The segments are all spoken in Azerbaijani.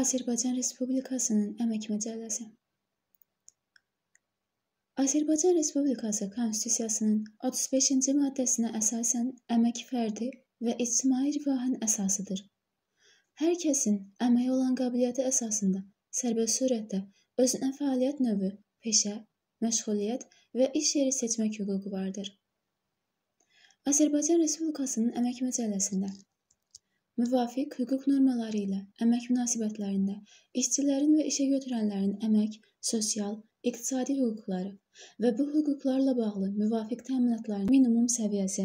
Azərbaycan Respublikasının Əmək Məcəlləsi Azərbaycan Respublikası Konstitusiyasının 35-ci maddəsinə əsasən əmək fərdi və ictimai rifahın əsasıdır. Hər kəsin əmək olan qabiliyyəti əsasında sərbəst surətdə özünə fəaliyyət növü, peşə, məşğuliyyət və iş yeri seçmək hüququ vardır. Azərbaycan Respublikasının Əmək Məcəlləsində müvafiq hüquq normaları ilə əmək münasibətlərində işçilərin və işəgötürənlərin əmək, sosial, iqtisadi hüquqları və bu hüquqlarla bağlı müvafiq təminatların minimum səviyyəsi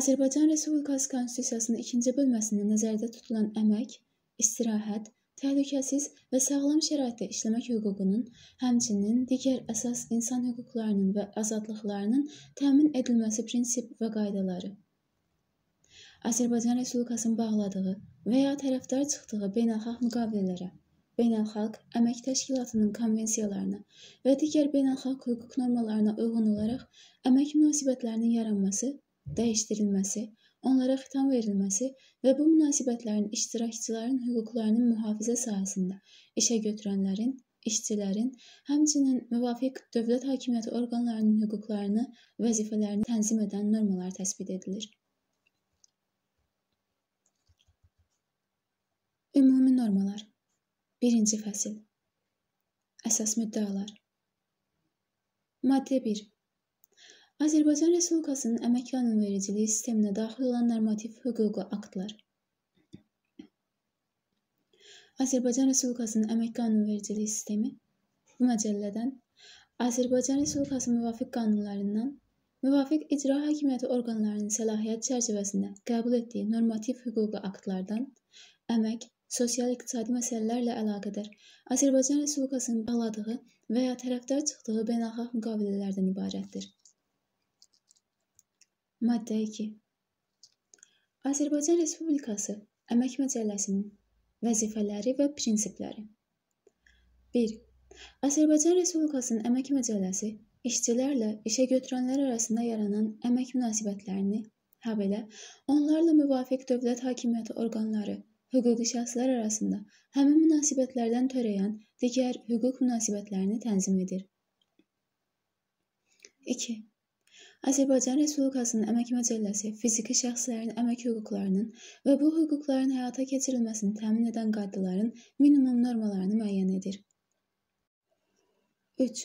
Azərbaycan Respublikası Konstitusiyasının 2-ci bölməsində nəzərdə tutulan əmək, istirahət, təhlükəsiz və sağlam şəraitdə işləmək hüququnun, həmçinin digər əsas insan hüquqlarının və azadlıqlarının təmin edilməsi prinsip və qaydaları Azərbaycan Respublikasının bağladığı və ya tərəfdar çıxdığı beynəlxalq müqavilələrə, beynəlxalq əmək təşkilatının konvensiyalarına və digər beynəlxalq hüquq normalarına uyğun olaraq əmək münasibətlərinin yaranması, dəyişdirilməsi, onlara xitam verilməsi və bu münasibətlərin iştirakçıların hüquqlarının mühafizə sahəsində işə götürənlərin, işçilərin, həmçinin müvafiq dövlət hakimiyyəti orqanlarının hüquqlarını, vəzifələrini tənzim edən normalar təsbit edilir. E, Ümumi normalar. 1-ci fəsil. Əsas müddəalar. Maddə 1. Azərbaycan Respublikasının əmək qanunvericiliyi sisteminə daxil olan normativ hüquqi aktlar. Azərbaycan Respublikasının əmək qanunvericiliyi sistemi bu məcəllədən Azərbaycan Respublikası müvafiq qanunlarından müvafiq icra hakimiyyəti orqanlarının səlahiyyət çərçivəsində qəbul etdiyi normativ hüquqi aktlardan əmək sosial-iqtisadi məsələlərlə əlaqədar Azərbaycan Respublikasının bağladığı və ya tərəfdar çıxdığı beynəlxalq müqavilələrdən ibarətdir. Maddə 2. Azərbaycan Respublikası Əmək Məcəlləsinin vəzifələri və prinsipləri. 1. Azərbaycan Respublikasının Əmək Məcəlləsi işçilərlə işə götürənlər arasında yaranan əmək münasibətlərini, habelə onlarla müvafiq dövlət hakimiyyəti orqanları hüquqi şəxslər arasında həmin münasibətlərdən törəyən digər hüquq münasibətlərini tənzim edir. 2. Azərbaycan Respublikasının Əmək Məcəlləsi fiziki şəxslərin əmək hüquqlarının və bu hüquqların həyata keçirilməsini təmin edən qaydaların minimum normalarını müəyyən edir. 3.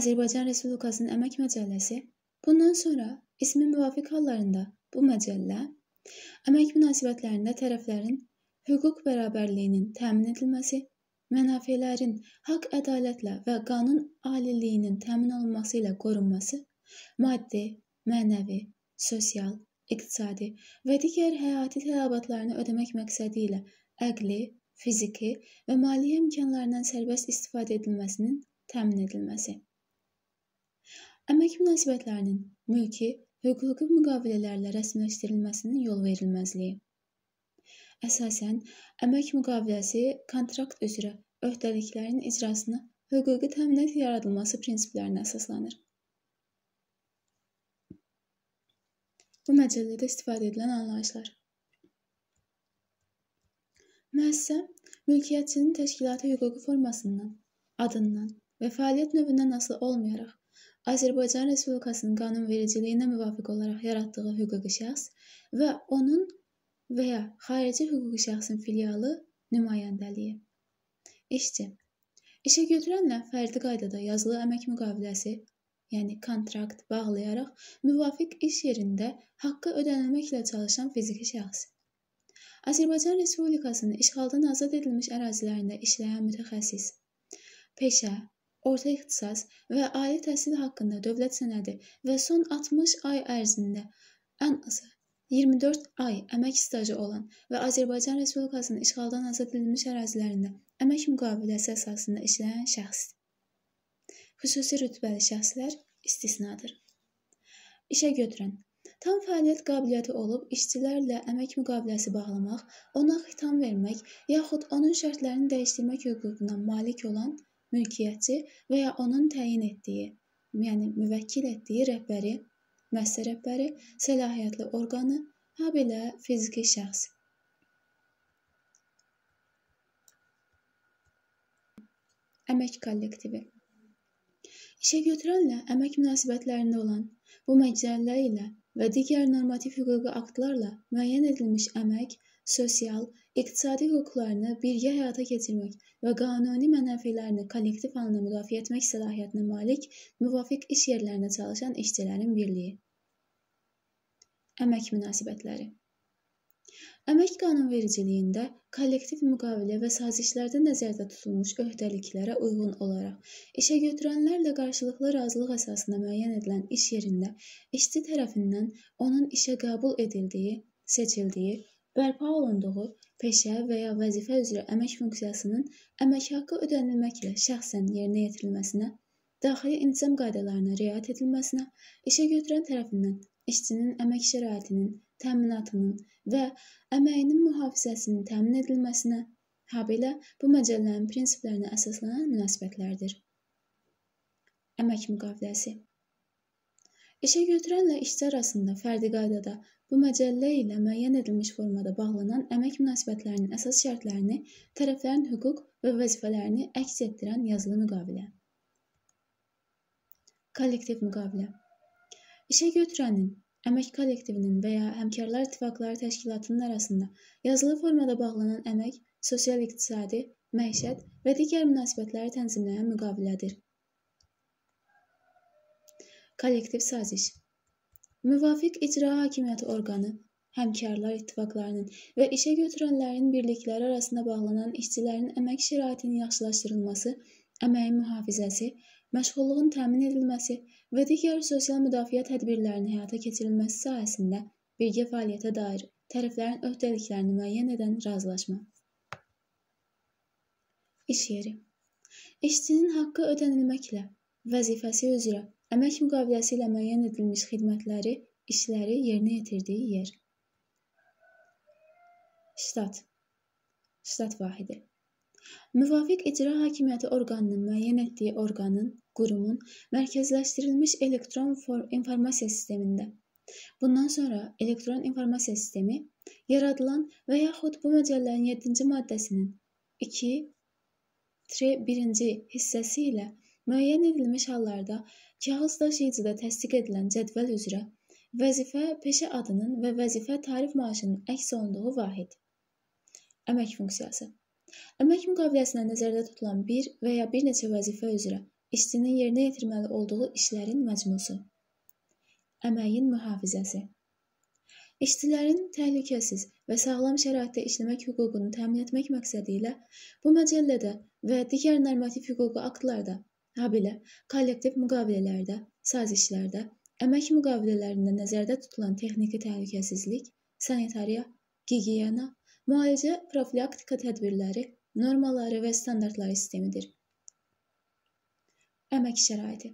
Azərbaycan Respublikasının Əmək Məcəlləsi bundan sonra ismi müvafiq hallarında bu məcəllə Əmək münasibətlərində tərəflərin hüquq bərabərliyinin təmin edilməsi, mənafelərin haqq ədalətlə və qanun aliliyinin təmin olunması ilə qorunması, maddi, mənəvi, sosial, iqtisadi və digər həyati tələbatlarını ödəmək məqsədi ilə əqli, fiziki və maliyyə imkanlarından sərbəst istifadə edilməsinin təmin edilməsi. Əmək münasibətlərinin mülki hüquqi müqavilələrlə rəsmiləşdirilməsinin yol verilməzliyi. Əsasən, əmək müqaviləsi kontrakt üzrə öhdəliklərin icrasını hüquqi təminat yaradılması prinsiplərinə əsaslanır. Bu məcəllədə istifadə edilən anlayışlar. Müəssisə mülkiyyətçinin təşkilatı hüquqi formasından, adından və fəaliyyət növündən asılı olmayaraq Azərbaycan Respublikasının qanunvericiliyinə müvafiq olaraq yaratdığı hüquqi şəxs və onun və ya xarici hüquqi şəxsin filialı nümayəndəliyi. İşçi İşə götürənlə fərdi qaydada yazılı əmək müqaviləsi, yəni kontrakt bağlayaraq müvafiq iş yerində haqqı ödənilməklə çalışan fiziki şəxs. Azərbaycan Respublikasının işğaldan azad edilmiş ərazilərində işləyən mütəxəssis. Peşə, orta ixtisas və ali təhsil haqqında dövlət sənədi və son 60 ay ərzində ən azı 24 ay əmək stajı olan və Azərbaycan Respublikasının işğaldan azad edilmiş ərazilərində əmək müqaviləsi əsasında işləyən şəxs. Xüsusi rütbəli şəxslər istisnadır. İşə götürən Tam fəaliyyət qabiliyyəti olub işçilərlə əmək müqaviləsi bağlamaq, ona xitam vermək yaxud onun şərtlərini dəyişdirmək hüququna malik olan mülkiyyəti və ya onun təyin etdiyi, yəni müvəkkil etdiyi rəhbəri, müəssisə rəhbəri, səlahiyyətli orqanı, habelə fiziki şəxs. Əmək kollektivi İşə götürənlə əmək münasibətlərində olan bu məcəllə ilə və digər normativ hüquqi aktlarla müəyyən edilmiş əmək, sosial, iqtisadi hüquqlarını birgə həyata keçirmək və qanuni mənafelərini kollektiv halda müdafiə etmək səlahiyyətinə malik müvafiq iş yerlərində çalışan işçilərin birliyi. Əmək münasibətləri Əmək qanunvericiliyində kollektiv müqavilə və sazişlərdə nəzərdə tutulmuş öhdəliklərə uyğun olaraq işə götürənlərlə qarşılıqlı razılıq əsasında müəyyən edilən iş yerində işçi tərəfindən onun işə qəbul edildiyi, seçildiyi bərpa olunduğu peşə və ya vəzifə üzrə əmək funksiyasının əmək haqqı ödənilməklə şəxsən yerinə yetirilməsinə, daxili intizam qaydalarına riayət edilməsinə, işəgötürən tərəfindən işçinin əmək şəraitinin təminatının və əməyinin mühafizəsinin təmin edilməsinə, habelə bu məcəllənin prinsiplərinə əsaslanan münasibətlərdir. Əmək müqaviləsi İşə götürənlə işçi arasında fərdi qaydada Bu məcəllə ilə müəyyən edilmiş formada bağlanan əmək münasibətlərinin əsas şərtlərini, tərəflərin hüquq və vəzifələrini əks etdirən yazılı müqavilə. Kollektiv müqavilə. İşə götürənin, əmək kollektivinin və ya həmkarlar ittifaqları təşkilatının arasında yazılı formada bağlanan əmək, sosial-iqtisadi, məişət və digər münasibətləri tənzimləyən müqavilədir. Kollektiv saziş Müvafiq icra hakimiyyəti orqanı həmkarlar ittifaqlarının və işə götürənlərin birlikləri arasında bağlanan işçilərin əmək şəraitinin yaxşılaşdırılması, əməyin mühafizəsi, məşğulluğun təmin edilməsi və digər sosial müdafiə tədbirlərinin həyata keçirilməsi sahəsində birgə fəaliyyətə dair tərəflərin öhdəliklərini müəyyən edən razılaşma. İş yeri İşçinin haqqı ödənilməklə vəzifəsi üzrə Əmək müqaviləsi ilə müəyyən edilmiş xidmətləri, işləri yerinə yetirdiyi yer. Ştat. Ştat vahidi. Müvafiq icra hakimiyyəti orqanının müəyyən etdiyi orqanın, qurumun mərkəzləşdirilmiş elektron informasiya sistemində Bundan sonra elektron informasiya sistemi yaradılan və yaxud bu məcəllənin 7-ci maddəsinin 2 1-ci hissəsi ilə müəyyən edilmiş hallarda kağız daşıyıcıda təsdiq edilən cədvəl üzrə vəzifə peşə adının və vəzifə tarif maaşının əks olunduğu vahid. Əmək funksiyası Əmək müqaviləsinə nəzərdə tutulan bir və ya bir neçə vəzifə üzrə işçinin yerinə yetirməli olduğu işlərin məcmusu. Əməyin mühafizəsi İşçilərin təhlükəsiz və sağlam şəraitdə işləmək hüququnu təmin etmək məqsədi ilə bu məcəllədə və digər normativ hüquqi aktlarda Habelə kollektiv müqavilələrdə, sazişlərdə, əmək müqavilələrində nəzərdə tutulan texniki təhlükəsizlik, sanitariya, gigiyena, müalicə, profilaktika tədbirləri, normalarə və standartlar sistemidir. Əmək şəraiti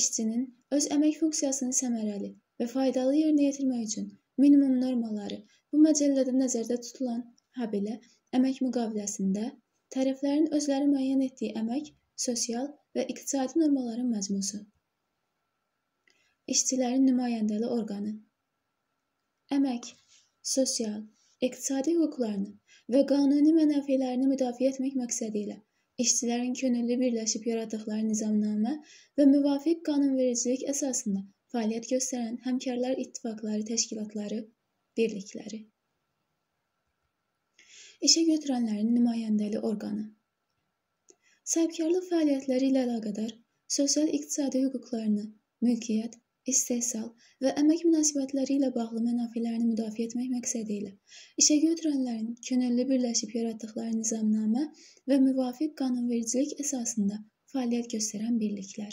İşçinin öz əmək funksiyasını səmərəli və faydalı yerinə yetirmək üçün minimum normalarə bu məcəllədə nəzərdə tutulan habelə əmək müqaviləsində tərəflərin özləri müəyyən etdiyi əmək sosial və iqtisadi normaların məzmusu. İşçilərin nümayəndəli orqanı. Əmək, sosial, iqtisadi hüquqlarını və qanuni mənafelərini müdafiə etmək məqsədi ilə işçilərin könüllü birləşib yaratdıqları nizamnamə və müvafiq qanunvericilik əsasında fəaliyyət göstərən həmkarlar ittifaqları, təşkilatları, birlikləri. İşə götürənlərin nümayəndəli orqanı sahibkarlıq fəaliyyətləri ilə əlaqədar sosial-iqtisadi hüquqlarını, mülkiyyət, istehsal və əmək münasibətləri ilə bağlı mənafelərini müdafiə etmək məqsədi ilə işə götürənlərin könüllü birləşib yaratdıqları nizamnamə və müvafiq qanunvericilik əsasında fəaliyyət göstərən birliklər.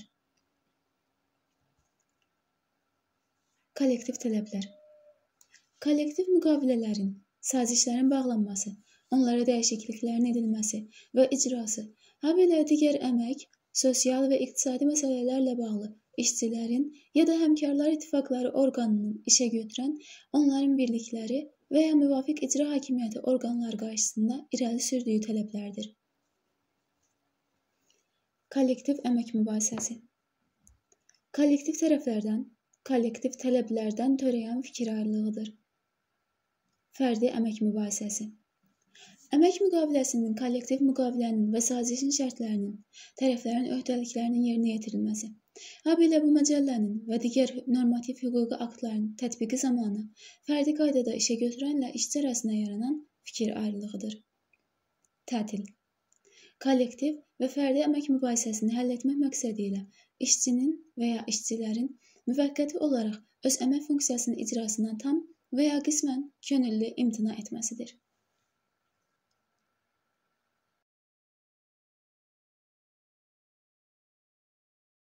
Kollektiv tələblər Kollektiv müqavilələrin, sazişlərin bağlanması, onlara dəyişikliklərin edilməsi və icrası Habelə digər əmək, sosial və iqtisadi məsələlərlə bağlı işçilərin ya da həmkarlar ittifaqları orqanının işə götürən onların birlikləri və ya müvafiq icra hakimiyyəti orqanları qarşısında irəli sürdüyü tələblərdir. Kollektiv əmək mübahisəsi Kollektiv tərəflərdən, kollektiv tələblərdən törəyən fikir ayrılığıdır. Fərdi əmək mübahisəsi Əmək müqaviləsinin, kollektiv müqavilənin və sazişin şərtlərinin, tərəflərin öhdəliklərinin yerinə yetirilməsi. Habelə bu məcəllənin və digər normativ hüquqi aktların tətbiqi zamanı fərdi qaydada işə götürənlə işçi arasında yaranan fikir ayrılığıdır. Tətil Kollektiv və fərdi əmək mübahisəsini həll etmək məqsədi ilə işçinin və ya işçilərin müvəqqəti olaraq öz əmək funksiyasının icrasından tam və ya qismən könüllü imtina etməsidir.